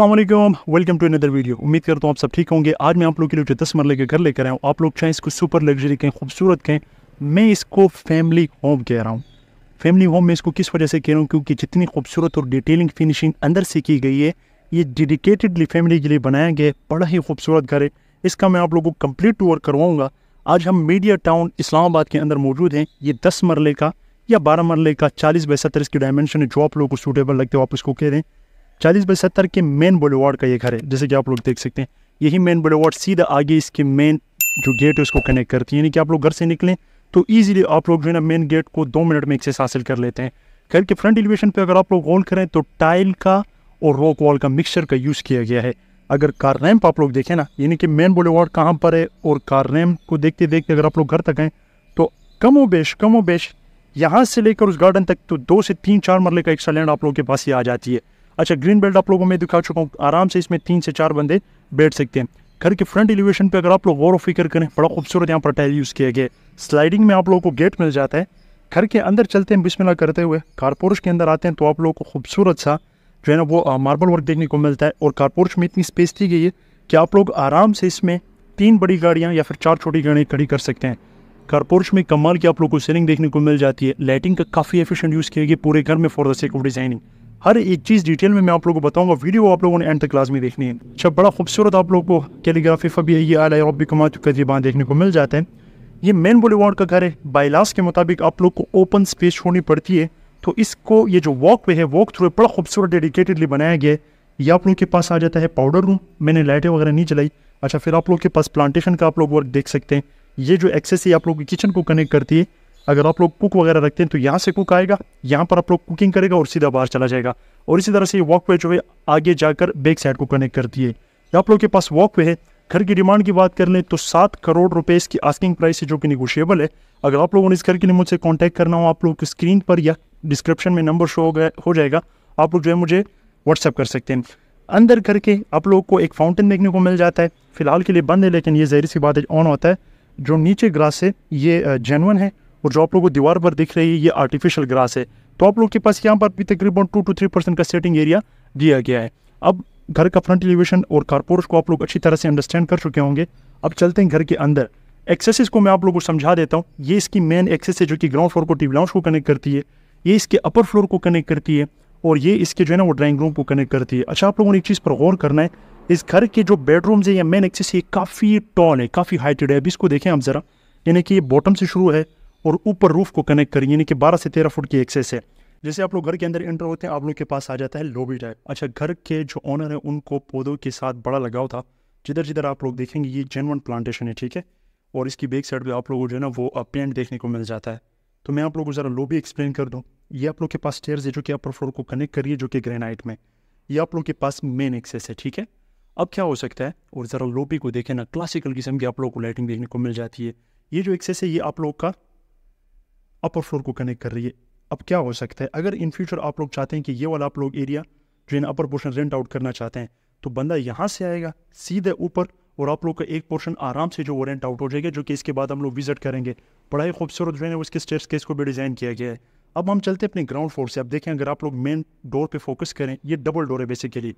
Aslam welcome to another video उम्मीद करता हूँ आप सब ठीक होंगे आज मैं आप लोग के लिए जो दस मरले के घर लेकर आया हूँ आप लोग चाहे इसको सुपर लग्जरी कहें खूबसूरत कहें मैं इसको फैमिली होम कह रहा हूँ फैमिली होम में इसको किस वजह से कह रहा हूँ क्योंकि जितनी खूबसूरत और डिटेलिंग फिनिशिंग अंदर से की गई है ये डेडिकेटेडली फैमिली के लिए बनाया गया है बड़ा ही खूबसूरत घर है इसका मैं आप लोगों को कम्प्लीट टूर करवाऊँगा आज हम मीडिया टाउन इस्लामाबाद के अंदर मौजूद हैं ये दस मरले का या बारह मरले का चालीस बाई सत्तर इसकी डायमेंशन है जो आप लोग को सूटेबल लगते हो आप उसको कह रहे हैं चालीस बाई सत्तर के मेन बुलेवार्ड का ये घर है जैसे कि आप लोग देख सकते हैं यही मेन बुलेवार्ड सीधा आगे इसके मेन जो गेट है उसको कनेक्ट करती है यानी कि आप लोग घर से निकलें तो ईजिली आप लोग जो है ना मेन गेट को दो मिनट में एक्सेस हासिल कर लेते हैं घर के फ्रंट एलिवेशन पर अगर आप लोग वॉल करें तो टाइल का और रॉक वॉल का मिक्सचर का यूज़ किया गया है अगर कार रैम्प आप लोग देखें ना यानी कि मेन बुलेवार्ड कहाँ पर है और कार रैम्प को देखते देखते अगर आप लोग घर तक आएँ तो कमो बेश कमो बेश यहाँ से लेकर उस गार्डन तक तो दो से तीन चार मरले का एक्स्ट्रा लैंड आप लोग के पास ही आ जाती है अच्छा ग्रीन बेल्ट आप लोगों मैं दिखा चुका हूँ आराम से इसमें तीन से चार बंदे बैठ सकते हैं घर के फ्रंट एलिवेशन पे अगर आप लोग गौर फिक्र करें बड़ा खूबसूरत यहाँ पर टाइल यूज़ किया गया स्लाइडिंग में आप लोगों को गेट मिल जाता है घर के अंदर चलते हैं बिस्मिला करते हुए कारपोर्च के अंदर आते हैं तो आप लोगों को खूबसूरत सा जो है ना वो मार्बल वर्क देखने को मिलता है और कारपोर्च में इतनी स्पेस दी गई है कि आप लोग आराम से इसमें तीन बड़ी गाड़ियाँ या फिर चार छोटी गाड़ियाँ खड़ी कर सकते हैं कारपोर्च में कमाल की आप लोग को सीलिंग देखने को मिल जाती है लाइटिंग का काफ़ी एफिशेंट यूज़ किया गया पूरे घर में for the sake of designing हर एक चीज़ डिटेल में मैं आप लोगों को बताऊंगा वीडियो आप लोगों ने एंड तक लाजमी देखनी है अच्छा बड़ा खूबसूरत आप लोगों को कैलीग्राफी फबी ये आला रबी कमा चुका देखने को मिल जाते हैं ये मेन बोलीवार्ड का घर है बाईलास के मुताबिक आप लोग को ओपन स्पेस छोड़नी पड़ती है तो इसको ये जो वॉक पे है वॉक थ्रू बड़ा खूबसूरत डेडिकेटेडली बनाया गया है ये आप लोग के पास आ जाता है पाउडर रूम मैंने लाइटें वगैरह नहीं चलाई अच्छा फिर आप लोग के पास प्लांटेशन का आप लोग वर्क देख सकते हैं ये जो एक्सेस है आप लोग की किचन को कनेक्ट करती है अगर आप लोग कुक वगैरह रखते हैं तो यहाँ से कुक आएगा यहाँ पर आप लोग कुकिंग करेगा और सीधा बाहर चला जाएगा और इसी तरह से ये वे जो है आगे जाकर बैक साइड को कनेक्ट करती है आप लोग के पास वॉकवे है घर की डिमांड की बात कर लें तो सात करोड़ रुपए इसकी आस्किंग प्राइस है जो कि निगोशियेबल है अगर आप लोगों ने इस घर के लिए मुझसे कॉन्टैक्ट करना हो आप लोग स्क्रीन पर या डिस्क्रिप्शन में नंबर शो हो गया हो जाएगा आप लोग जो है मुझे व्हाट्सअप कर सकते हैं अंदर करके आप लोग को एक फाउंटेन देखने को मिल जाता है फिलहाल के लिए बंद है लेकिन ये जहरी सी बात ऑन होता है जो नीचे ग्रास है ये जेनवन है और जो आप लोगों को दीवार पर दिख रही है ये आर्टिफिशियल ग्रास है तो आप लोग के पास यहाँ पर भी तकरीबन टू टू थ्री परसेंट का सेटिंग एरिया दिया गया है अब घर का फ्रंट एलिवेशन और कारपोर्स को आप लोग अच्छी तरह से अंडरस्टैंड कर चुके होंगे अब चलते हैं घर के अंदर एक्सेसिस को मैं आप लोगों को समझा देता हूँ ये इसकी मेन एक्सेस है जो कि ग्राउंड फ्लोर को टीवी लाउंज को कनेक्ट करती है ये इसके अपर फ्लोर को कनेक्ट करती है और ये इसके जो है ना वो ड्राइंग रूम को कनेक्ट करती है अच्छा आप लोगों ने एक चीज़ पर गौर करना है इस घर के जो बेडरूम्स है या मेन एक्सेस ये काफ़ी टॉल है काफ़ी हाइटेड है अब इसको देखें आप ज़रा यानी कि ये बॉटम से शुरू है और ऊपर रूफ को कनेक्ट करें यानी कि 12 से 13 फुट की एक्सेस है जैसे आप लोग घर के अंदर एंटर होते हैं आप लोग के पास आ जाता है लोबी टाइप अच्छा घर के जो ऑनर है उनको पौधों के साथ बड़ा लगाव था जिधर जिधर आप लोग देखेंगे ये जेनवन प्लांटेशन है ठीक है और इसकी बैक साइड पर आप लोग को जो है ना वो पेंट देखने को मिल जाता है तो मैं आप लोग को ज़रा लोबी एक्सप्लेन कर दूँ ये आप लोग के पास स्टेयर्स है जो कि अपर फ्लोर को कनेक्ट करिए जो कि ग्रेनाइट में ये आप लोग के पास मेन एक्सेस है ठीक है अब क्या हो सकता है और ज़रा लोबी को देखें ना क्लासिकल किस्म की आप लोग को लाइटिंग देखने को मिल जाती है ये जो एक्सेस है ये आप लोग का अपर फ्लोर को कनेक्ट कर रही है अब क्या हो सकता है अगर इन फ्यूचर आप लोग चाहते हैं कि ये वाला आप लोग एरिया जो है अपर पोर्शन रेंट आउट करना चाहते हैं तो बंदा यहाँ से आएगा सीधे ऊपर और आप लोग का एक पोर्शन आराम से जो वो रेंट आउट हो जाएगा जो कि इसके बाद हम लोग विजिट करेंगे बड़ा ही खूबसूरत जो है ना उसके स्टेप्स केस को भी डिज़ाइन किया गया है अब हम चलते हैं अपने ग्राउंड फ्लोर से अब देखें अगर आप लोग मेन डोर पे फोकस करें ये डबल डोर है बेसिकली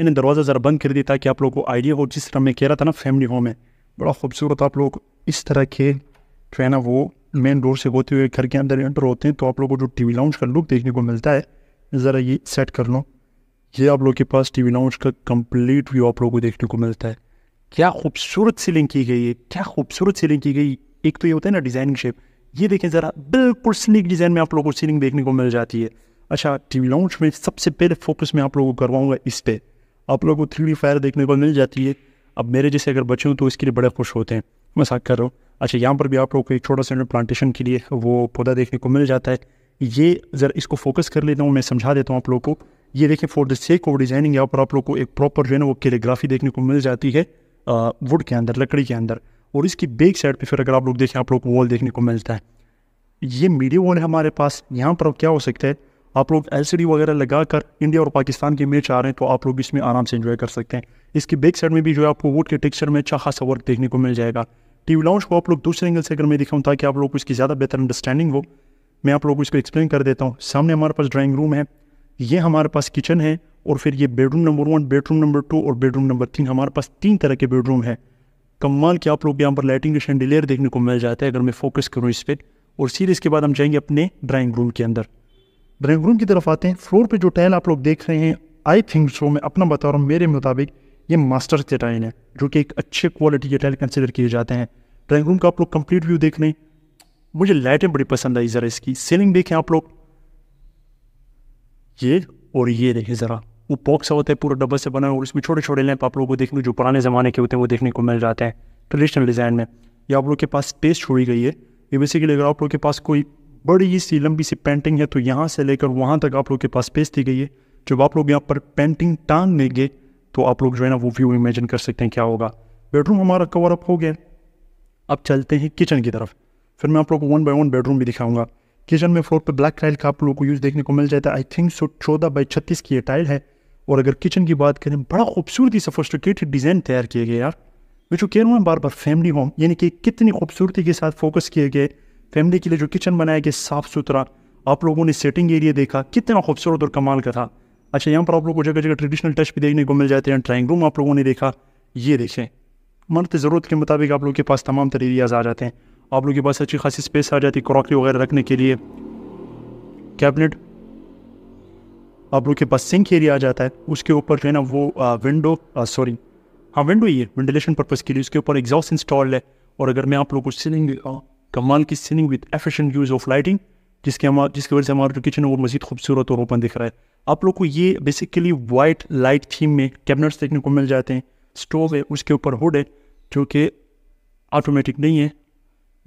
इन्हें दरवाज़ा ज़रा बंद कर दिया ताकि आप लोग को आइडिया हो जिस तरह मैं कह रहा था ना फैमिली होम है बड़ा खूबसूरत आप लोग इस तरह के जो है ना वो मेन डोर से होते हुए घर के अंदर एंटर होते हैं तो आप लोगों को जो टीवी लाउंज का लुक देखने को मिलता है ज़रा ये सेट कर लो ये आप लोग के पास टीवी लाउंज का कंप्लीट व्यू आप लोगों को देखने को मिलता है क्या खूबसूरत सीलिंग की गई है क्या खूबसूरत सीलिंग की गई एक तो ये होता है ना डिज़ाइनिंग शेप ये देखें ज़रा बिल्कुल स्लिक डिज़ाइन में आप लोगों को सीलिंग देखने को मिल जाती है अच्छा टीवी लाउंज में सबसे पहले फोकस में आप लोगों को करवाऊंगा इस पर आप लोगों को थ्री फायर देखने को मिल जाती है अब मेरे जैसे अगर बच्चे हों तो इसके लिए बड़े खुश होते हैं मैं साथ कर रहा हूँ अच्छा यहाँ पर भी आपको एक छोटा सा प्लांटेशन के लिए वो पौधा देखने को मिल जाता है ये ज़रा इसको फोकस कर लेता हूँ मैं समझा देता हूँ आप लोगों को ये देखें for the sake of designing यहाँ पर आप लोग को एक प्रॉपर जो है ना वो कैलीग्राफी देखने को मिल जाती है वुड के अंदर लकड़ी के अंदर और इसकी बैक साइड पे फिर अगर आप लोग देखें आप लोग को वॉल देखने को मिलता है ये मीडिया वॉल है हमारे पास यहाँ पर क्या हो सकता है आप लोग एल वगैरह लगा कर इंडिया और पाकिस्तान के मैच आ रहे हैं तो आप लोग इसमें आराम से इन्जॉय कर सकते हैं इसकी बैक साइड में भी जो है आपको वुड के टेक्सचर में अच्छा खासा वर्क देखने को मिल जाएगा टीवी लाउंज को आप लोग दूसरे एंगल से अगर मैं दिखाऊँ ताकि आप लोग को इसकी ज़्यादा बेहतर अंडरस्टैंडिंग हो मैं आप लोग को इसको एक्सप्लेन कर देता हूँ सामने हमारे पास ड्राइंग रूम है ये हमारे पास किचन है और फिर ये bedroom number one bedroom number two और बेडरूम नंबर तीन हमारे पास तीन तरह के बेडरूम है कमाल के आप लोग यहाँ पर लाइटिंग शेंडिलेयर देखने को मिल जाता है अगर मैं फोकस करूँ इस पर और सीरीज के बाद हम जाएंगे अपने ड्राइंग रूम के अंदर ड्राइंग रूम की तरफ आते हैं फ्लोर पर जो टाइल आप लोग देख रहे हैं आई थिंक सो मैं अपना बता रहा हूँ मेरे मुताबिक ये मास्टर चटाइन है जो कि एक अच्छे क्वालिटी के टाइल कंसिडर किए जाते हैं ड्राइंग रूम का आप लोग कंप्लीट व्यू देख लें मुझे लाइटें बड़ी पसंद आई ज़रा इसकी सीलिंग देखें आप लोग ये और ये देखें ज़रा वो बॉक्स होता है पूरा डब्बे से बना हुआ और इसमें छोटे छोटे लैंप आप लोगों को देखने जो पुराने ज़माने के होते हैं वो देखने को मिल जाते हैं ट्रेडिशनल डिज़ाइन में या आप लोग के पास स्पेस छोड़ी गई है ये बेसिकली अगर आप लोग के पास कोई बड़ी सी लंबी सी पेंटिंग है तो यहाँ से लेकर वहाँ तक आप लोग के पास स्पेस दी गई है जब आप लोग यहाँ पर पेंटिंग टांग लेंगे तो आप लोग जो है ना वो व्यू इमेजिन कर सकते हैं क्या होगा बेडरूम हमारा कवर अप हो गया अब चलते हैं किचन की तरफ फिर मैं आप लोग को वन बाई वन बेडरूम भी दिखाऊंगा किचन में फ्लोर पे ब्लैक टाइल का आप लोगों को यूज़ देखने को मिल जाता है आई थिंक सो चौदह बाई छत्तीस की ये टाइल है और अगर किचन की बात करें बड़ा खूबसूरती सफोस्टिकेटेड डिज़ाइन तैयार किए गए यार मैं जो कह रहा हूँ बार बार फैमिली होम यानी कि कितनी खूबसूरती के साथ फोकस किए गए फैमिली के लिए जो किचन बनाया गया साफ़ सुथरा आप लोगों ने सेटिंग एरिया देखा कितना खूबसूरत और कमाल का था अच्छा यहाँ पर आप लोग को जगह जगह ट्रेडिशनल टच भी देखने को मिल जाते हैं ड्राइंग रूम आप लोगों ने देखा ये देखें मर्द ज़रूरत के मुताबिक आप लोग के पास तमाम तरह एरियाज़ आ जाते हैं आप लोग के पास अच्छी खासी स्पेस आ जाती है क्रॉकरी वगैरह रखने के लिए कैबिनेट आप लोग के पास सिंक एरिया आ जाता है उसके ऊपर जो है ना वो विंडो सॉरी हाँ विंडो ही है वेंटिलेशन पर्पज़ के लिए उसके ऊपर एग्जॉस्ट इंस्टॉल है और अगर मैं आप लोग को सीलिंग कमाल की ceiling with efficient use of lighting जिसके हम जिसकी वजह से हमारा जो किचन है वो मज़ीद खूबसूरत और ओपन दिख रहा है आप लोग को ये बेसिकली वाइट लाइट थीम में कैबिनेट्स देखने को मिल जाते हैं स्टोव है उसके ऊपर हुड है जो कि ऑटोमेटिक नहीं है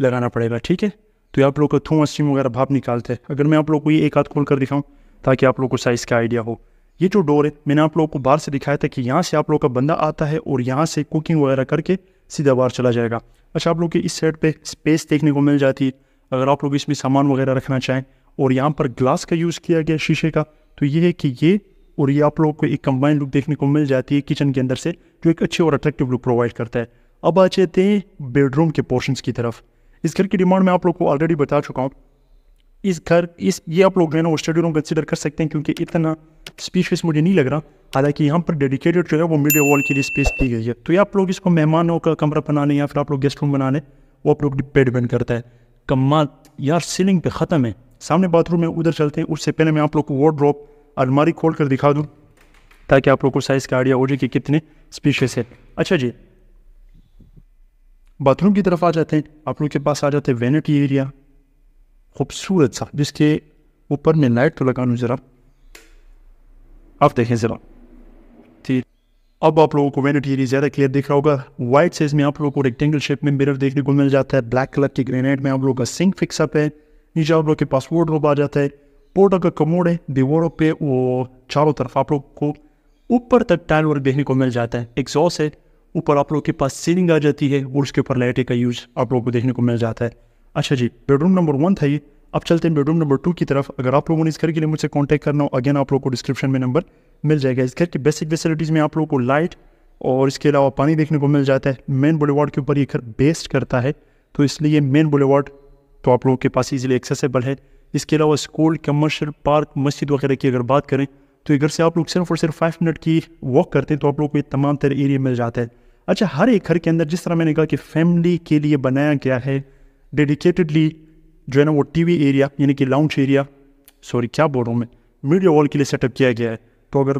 लगाना पड़ेगा ठीक है तो ये आप लोग का थूम स्टीम वगैरह भाप निकालते हैं अगर मैं आप लोग को ये एक हाथ खोल कर दिखाऊँ ताकि आप लोग को साइज़ का आइडिया हो ये जो डोर है मैंने आप लोगों को बाहर से दिखाया था कि यहाँ से आप लोग का बंदा आता है और यहाँ से कुकिंग वगैरह करके सीधा बाहर चला जाएगा अच्छा आप लोग के इस साइड पे स्पेस देखने को मिल जाती है अगर आप लोग इसमें सामान वगैरह रखना चाहें और यहाँ पर ग्लास का यूज़ किया गया शीशे का तो ये है कि ये और ये आप लोगों को एक कंबाइंड लुक देखने को मिल जाती है किचन के अंदर से जो एक अच्छे और अट्रैक्टिव लुक प्रोवाइड करता है अब आ जाते हैं बेडरूम के पोर्शंस की तरफ इस घर की डिमांड मैं आप लोग को ऑलरेडी बता चुका हूँ इस घर इस ये आप लोग जो है ना वो स्टडी रूम कंसिडर कर सकते हैं क्योंकि इतना स्पीशियस मुझे नहीं लग रहा हालांकि यहाँ पर डेडिकेटेड जो है वो मिडे वॉल के लिए स्पेस दी गई है तो ये आप लोग इसको मेहमानों का कमरा बनाने या फिर आप लोग गेस्ट रूम बनाने वो आप लोग डिपेंड करता है कमाल यार सीलिंग पे ख़त्म है सामने बाथरूम में उधर चलते हैं उससे पहले मैं आप लोग को वार्ड्रॉप अलमारी खोल कर दिखा दूँ ताकि आप लोग को साइज़ का आइडिया हो जाए कि कितने स्पीशियस है अच्छा जी बाथरूम की तरफ आ जाते हैं आप लोग के पास आ जाते हैं वेनिटी एरिया खूबसूरत सा जिसके ऊपर में लाइट तो लगा लूँ ज़रा आप देखें ज़रा ठीक अब आप लोगों को वेनेट एरिया ज़्यादा क्लियर दिख रहा होगा व्हाइट साइज में आप लोगों को रेक्टेंगल शेप में मिरर देखने को मिल जाता है ब्लैक कलर की ग्रेनेट में आप लोगों का सिंक फिक्सअप है नीचे आप लोग के पास वोड रोप आ जाता है पोर्टर का कमोड है दीवारों पे वो चारों तरफ आप लोग को ऊपर तक टाइल वर्क देखने को मिल जाता है एक्सॉस है ऊपर आप लोग के पास सीलिंग आ जाती है और उसके ऊपर लाइटें का यूज आप लोग को देखने को मिल जाता है अच्छा जी बेडरूम नंबर वन था ये अब चलते हैं बेडरूम नंबर टू की तरफ अगर आप लोगों ने इस घर के लिए मुझसे कॉन्टैक्ट करना हो अगेन आप लोग को डिस्क्रिप्शन में नंबर मिल जाएगा इस घर की बेसिक फैसिलिटीज़ में आप लोगों को लाइट और इसके अलावा पानी देखने को मिल जाता है मेन बुलेवार्ड के ऊपर ये घर बेस्ड करता है तो इसलिए मेन बुलेवार्ड तो आप लोगों के पास ईजिली एक्सेसबल है इसके अलावा स्कूल कमर्शियल पार्क मस्जिद वगैरह की अगर बात करें तो ये घर से आप लोग सिर्फ और सिर्फ फाइव मिनट की वॉक करते हैं तो आप लोग को ये तमाम तरह एरिया मिल जाता है अच्छा हर एक घर के अंदर जिस तरह मैंने कहा कि फैमिली के लिए बनाया गया है डेडिकेटेडली जो है ना वो टीवी एरिया यानी कि लाउंज एरिया सॉरी क्या बोल रहा हूँ मैं मीडिया वॉल के लिए सेटअप किया गया है तो अगर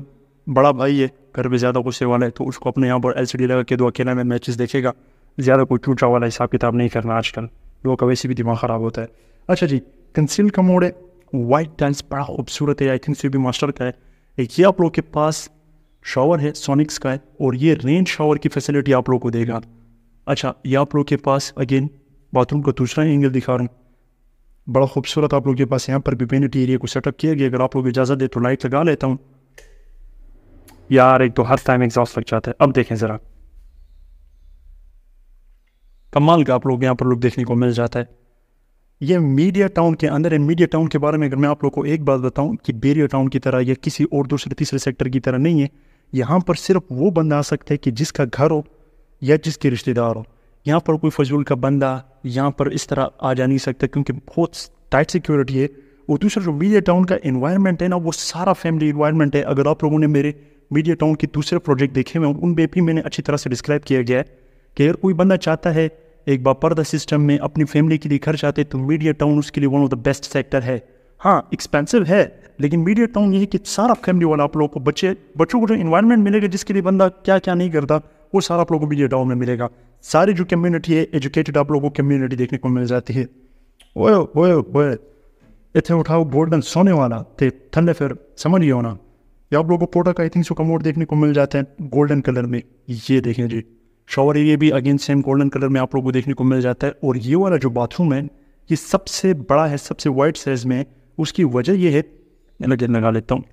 बड़ा भाई है घर में ज़्यादा गुस्से वाला है तो उसको अपने यहाँ पर एल सी डी लगा के दो अकेला में मैचेस देखेगा ज़्यादा कोई टूटा वाला हिसाब किताब नहीं करना आजकल लोगों का वैसे भी दिमाग ख़राब होता है अच्छा जी कंसील का मोड है वाइट डांस बड़ा खूबसूरत है आई थिंक से भी मास्टर का है एक ये आप लोग के पास शावर है सोनिक्स का है और ये रेन शावर की फैसिलिटी आप लोग को देगा अच्छा ये आप लोग के पास अगेन बाथरूम का दूसरा एंगल दिखा रहा हूँ बड़ा खूबसूरत आप लोग के पास यहाँ पर भी पेनिटी एरिया को सेटअप किया गया अगर आप लोग इजाज़त दे तो लाइट लगा लेता हूँ यार एक तो हर टाइम एग्जॉस्ट लग जाता है अब देखें ज़रा कमाल का आप लोग यहाँ पर लोग देखने को मिल जाता है ये मीडिया टाउन के अंदर है मीडिया टाउन के बारे में अगर मैं आप लोग को एक बात बताऊं कि बेरिया टाउन की तरह या किसी और दूसरे तीसरे सेक्टर की तरह नहीं है यहाँ पर सिर्फ वो बंदा आ सकते हैं कि जिसका घर हो या जिसके रिश्तेदार हो यहाँ पर कोई फजूल का बंदा यहाँ पर इस तरह आ जा नहीं सकता क्योंकि बहुत टाइट सिक्योरिटी है और दूसरा जो मीडिया टाउन का इन्वायरमेंट है ना वो सारा फैमिली इन्वायरमेंट है अगर आप लोगों ने मेरे मीडिया टाउन के दूसरे प्रोजेक्ट देखे हुए उन पर भी मैंने अच्छी तरह से डिस्क्राइब किया गया है कि अगर कोई बंदा चाहता है एक बापर्दा सिस्टम में अपनी फैमिली के लिए घर चाहते तो मीडिया टाउन उसके लिए one of the best sector है हाँ एक्सपेंसिव है लेकिन मीडिया टाउन ये है कि सारा फैमिली वाला आप लोगों को बच्चे बच्चों को जो इन्वायरमेंट मिलेगा जिसके लिए बंदा क्या क्या नहीं करता वो सारा आप लोगों को मीडिया टाउन में मिलेगा सारी जो कम्युनिटी है एजुकेटेड आप लोगों को कम्युनिटी देखने को मिल जाती है ओए ओए ओए इतने उठाओ गोल्डन सोने वाला थे ठंडे फिर समझ होना या आप लोगों को प्रोडक्ट आई थिंक सो कम देखने को मिल जाते हैं गोल्डन कलर में ये देखें जी शॉवर एरिया भी अगेन सेम गोल्डन कलर में आप लोगों को देखने को मिल जाता है और ये वाला जो बाथरूम है ये सबसे बड़ा है सबसे वाइट साइज में है उसकी वजह यह है मैं लगा लेता हूँ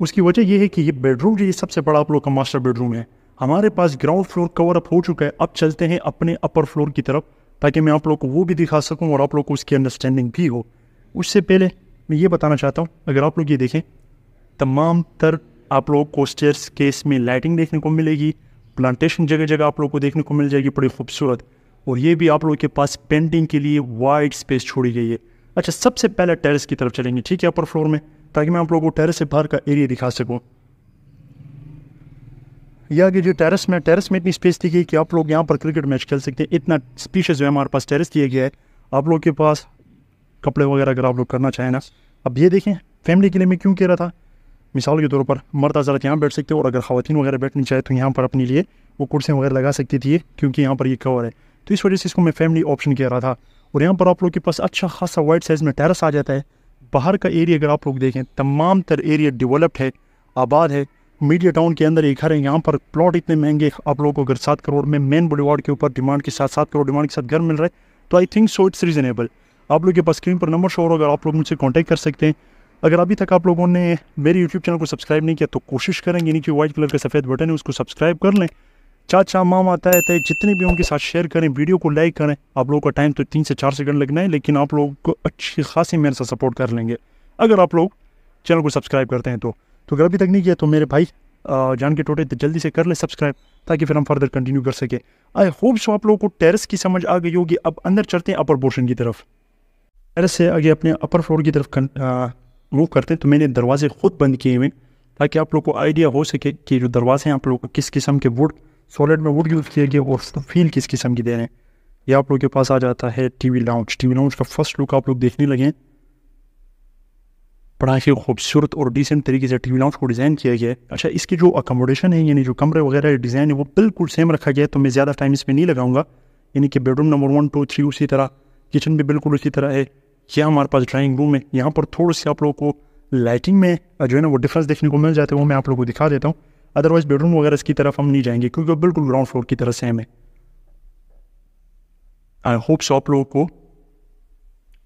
उसकी वजह यह है कि ये बेडरूम जो ये सबसे बड़ा आप लोग का मास्टर बेडरूम है हमारे पास ग्राउंड फ्लोर कवर अप हो चुका है अब चलते हैं अपने अपर फ्लोर की तरफ ताकि मैं आप लोग को वो भी दिखा सकूं और आप लोग को उसकी अंडरस्टैंडिंग भी हो उससे पहले मैं ये बताना चाहता हूँ अगर आप लोग ये देखें तमाम तर आप लोग कोस्टर्स केस में लाइटिंग देखने को मिलेगी प्लांटेशन जगह जगह आप लोग को देखने को मिल जाएगी बड़ी खूबसूरत और ये भी आप लोग के पास पेंटिंग के लिए वाइड स्पेस छोड़ी गई है अच्छा सबसे पहले टेरेस की तरफ चलेंगे ठीक है अपर फ्लोर में ताकि मैं आप लोगों को टेरेस से बाहर का एरिया दिखा सकूँ यह कि जो टेरेस में टेरेस में इतनी स्पेस दी गई कि आप लोग यहाँ पर क्रिकेट मैच खेल सकते हैं इतना स्पीशियस जो है हमारे पास टेरेस दिया गया है आप लोग के पास कपड़े वगैरह अगर आप लोग करना चाहें ना अब ये देखें फैमिली के लिए मैं क्यों कह रहा था मिसाल के तौर पर मर्द हजरत यहाँ बैठ सकते हो और अगर खातन वगैरह बैठनी चाहे तो यहाँ पर अपने लिए वो कुर्सियाँ वगैरह लगा सकती थी क्योंकि यहाँ पर ये कवर है तो इस वजह से इसको मैं फैमिली ऑप्शन कह रहा था और यहाँ पर आप लोग के पास अच्छा खासा वाइड साइज़ में टेरस आ जाता है बाहर का एरिया अगर आप लोग देखें तमाम तर एरिया डेवलप्ड है आबाद है मीडिया टाउन के अंदर एक घर है यहाँ पर प्लॉट इतने महंगे आप लोगों को अगर सात करोड़ में मेन बुलेवार्ड के ऊपर डिमांड के साथ सात करोड़ डिमांड के साथ घर मिल रहा है तो I think so it's reasonable आप लोग के पास स्क्रीन पर नंबर शो होगा आप लोग मुझसे कॉन्टैक्ट कर सकते हैं अगर अभी तक आप लोगों ने मेरे यूट्यूब चैनल को सब्सक्राइब नहीं किया तो कोशिश करेंगे नीचे व्हाइट कलर का सफ़ेद बटन है उसको सब्सक्राइब कर लें चाचा माम आता है तय जितने भी उनके साथ शेयर करें वीडियो को लाइक करें आप लोगों का टाइम तो तीन से चार सेकंड लगना है लेकिन आप लोग को अच्छी खासी मेरे साथ सपोर्ट कर लेंगे अगर आप लोग चैनल को सब्सक्राइब करते हैं तो तो अगर अभी तक नहीं किया तो मेरे भाई जान के टोटे तो जल्दी से कर ले सब्सक्राइब ताकि फिर हम फर्दर कंटिन्यू कर सकें आई होप सो आप लोगों को टेरिस की समझ आ गई होगी अब अंदर चलते हैं अपर पोर्शन की तरफ टेरेस से आगे अपने अपर फ्लोर की तरफ मूव करते हैं तो मैंने दरवाजे खुद बंद किए हुए ताकि आप लोग को आइडिया हो सके कि जो दरवाजे हैं आप लोग को किस किस्म के वुड सॉलिड में वुड यूज़ किए गए और फील किस किस्म की दे रहे हैं यह आप लोग के पास आ जाता है टीवी लाउंज टीवी लाउंज का फर्स्ट लुक आप लोग देखने लगे बड़ा ही खूबसूरत और डिसेंट तरीके से टीवी लाउंज को डिज़ाइन किया गया है अच्छा इसकी जो अकोमोडेशन है यानी जो कमरे वगैरह डिज़ाइन है वो बिल्कुल सेम रखा गया है तो मैं ज़्यादा टाइम इसमें नहीं लगाऊंगा यानी कि bedroom number one two three उसी तरह किचन भी बिल्कुल उसी तरह है यह हमारे पास ड्राइंग रूम है यहाँ पर थोड़ी सी आप लोगों को लाइटिंग में जो है ना वो डिफरेंस देखने को मिल जाता है वो मैं आप लोग को दिखा देता हूँ अदरवाइज बेडरूम वगैरह इसकी तरफ हम नहीं जाएंगे क्योंकि बिल्कुल ग्राउंड फ्लोर की तरह सेम है आई होप सो आप लोगों को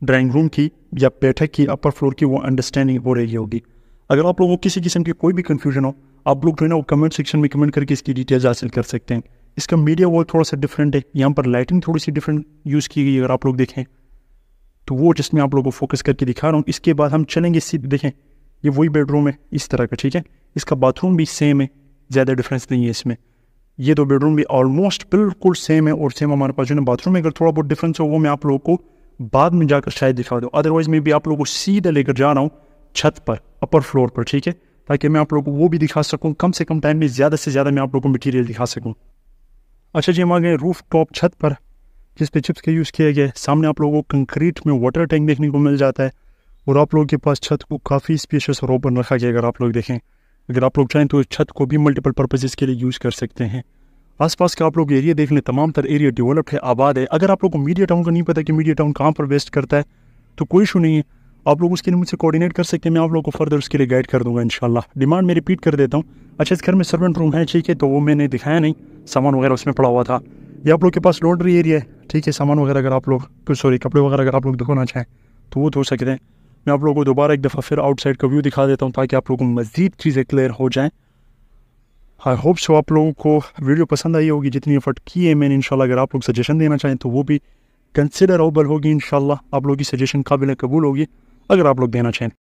ड्राइंग रूम की या बैठक की अपर फ्लोर की वो अंडरस्टैंडिंग हो रही होगी अगर आप लोगों को किसी किस्म की कोई भी कन्फ्यूजन हो आप लोग जो है ना वो कमेंट सेक्शन में कमेंट करके इसकी डिटेल्स हासिल कर सकते हैं इसका मीडिया वॉल थोड़ा सा डिफरेंट है यहाँ पर लाइटिंग थोड़ी सी डिफरेंट यूज़ की गई अगर आप लोग देखें तो वो जस्ट मैं आप लोगों को फोकस करके दिखा रहा हूँ इसके बाद हम चलेंगे सीधे देखें ये वही बेडरूम है इस तरह का ठीक है इसका बाथरूम भी सेम है ज़्यादा डिफरेंस नहीं है इसमें ये दो बेडरूम भी ऑलमोस्ट बिल्कुल सेम है और सेम हमारे पास जो है बाथरूम में अगर थोड़ा बहुत डिफरेंस हो वो मैं आप लोगों को बाद में जाकर शायद दिखा दूँ अदरवाइज़ मैं भी आप लोगों को सीधा लेकर जा रहा हूँ छत पर अपर फ्लोर पर ठीक है ताकि मैं आप लोगों को वो भी दिखा सकूँ कम से कम टाइम में ज़्यादा से ज़्यादा मैं आप लोगों को मटीरियल दिखा सकूँ अच्छा जी हम आ गए रूफ टॉप छत पर जिस पे चिप्स के यूज़ किए गए सामने आप लोगों को कंक्रीट में वाटर टैंक देखने को मिल जाता है और आप लोगों के पास छत को काफ़ी स्पेशियस और ओपन रखा गया अगर आप लोग देखें अगर आप लोग चाहें तो छत को भी मल्टीपल पर्पजेज़ के लिए यूज़ कर सकते हैं आसपास का आप लोग एरिया देख लें तमाम तर एरिया डेवलप्ड है आबाद है अगर आप लोग को मीडिया टाउन का नहीं पता कि मीडिया टाउन कहाँ पर वेस्ट करता है तो कोई इशू नहीं है आप लोग उसके लिए मुझसे कोऑर्डिनेट कर सकते हैं मैं आप लोग को फर्दर उसके लिए गाइड कर दूंगा इंशाल्लाह डिमांड मैं रिपीट कर देता हूँ अच्छा इस घर में सर्वेंट रूम है ठीक है तो वो मैंने दिखाया नहीं सामान वगैरह उसमें पड़ा हुआ था ये आप लोग के पास लॉन्ड्री एरिया है ठीक है सामान वगैरह अगर आप लोग सॉरी कपड़े वगैरह अगर आप लोग धोना चाहें तो वो धो सकते हैं मैं आप लोगों को दोबारा एक दफ़ा फिर आउटसाइड का व्यू दिखा देता हूँ ताकि आप लोगों को मज़ीद चीज़ें क्लियर हो जाएँ आई होप सो आप लोगों को वीडियो पसंद आई होगी जितनी एफर्ट की है मैंने इनशाला अगर आप लोग सजेशन देना चाहें तो वो भी कंसिडरेबल होगी इंशाल्लाह आप लोगों की सजेशन काबिल कबूल होगी अगर आप लोग देना चाहें